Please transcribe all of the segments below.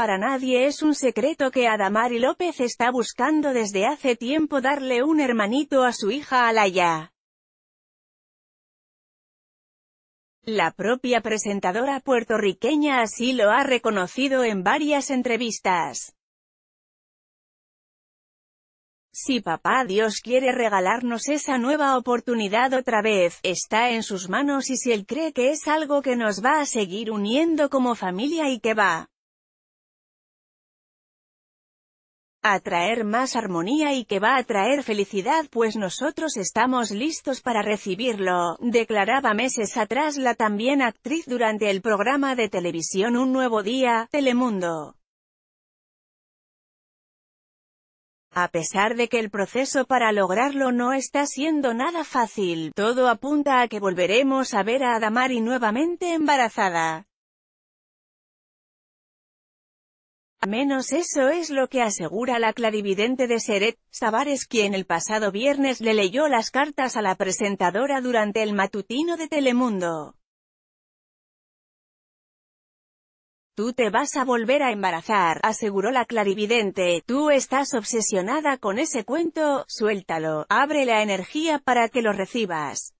Para nadie es un secreto que Adamari López está buscando desde hace tiempo darle un hermanito a su hija Alaya. La propia presentadora puertorriqueña así lo ha reconocido en varias entrevistas. Si papá Dios quiere regalarnos esa nueva oportunidad otra vez, está en sus manos y si él cree que es algo que nos va a seguir uniendo como familia y que va a traer más armonía y que va a traer felicidad pues nosotros estamos listos para recibirlo, declaraba meses atrás la también actriz durante el programa de televisión Un Nuevo Día, Telemundo. A pesar de que el proceso para lograrlo no está siendo nada fácil, todo apunta a que volveremos a ver a Adamari nuevamente embarazada. A menos eso es lo que asegura la clarividente de Seret, Sabares, quien el pasado viernes le leyó las cartas a la presentadora durante el matutino de Telemundo. Tú te vas a volver a embarazar, aseguró la clarividente, tú estás obsesionada con ese cuento, suéltalo, abre la energía para que lo recibas.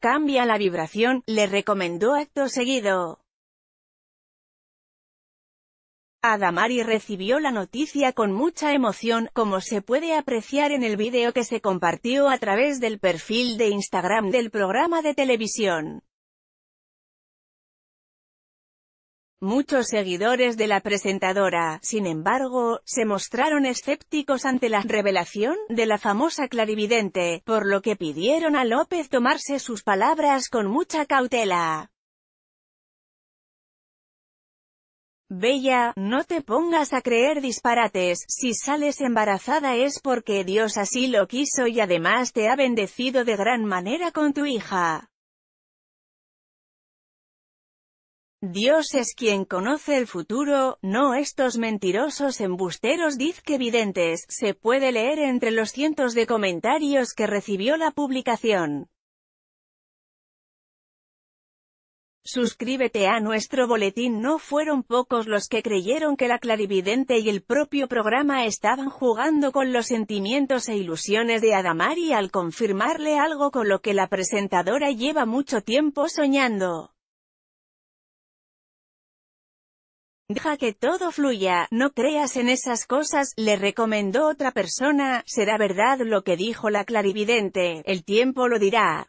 Cambia la vibración, le recomendó acto seguido. Adamari recibió la noticia con mucha emoción, como se puede apreciar en el video que se compartió a través del perfil de Instagram del programa de televisión. Muchos seguidores de la presentadora, sin embargo, se mostraron escépticos ante la revelación de la famosa clarividente, por lo que pidieron a López tomarse sus palabras con mucha cautela. Bella, no te pongas a creer disparates, si sales embarazada es porque Dios así lo quiso y además te ha bendecido de gran manera con tu hija. Dios es quien conoce el futuro, no estos mentirosos embusteros dizque se puede leer entre los cientos de comentarios que recibió la publicación. Suscríbete a nuestro boletín. No fueron pocos los que creyeron que la clarividente y el propio programa estaban jugando con los sentimientos e ilusiones de Adamari al confirmarle algo con lo que la presentadora lleva mucho tiempo soñando. Deja que todo fluya, no creas en esas cosas, le recomendó otra persona, será verdad lo que dijo la clarividente, el tiempo lo dirá.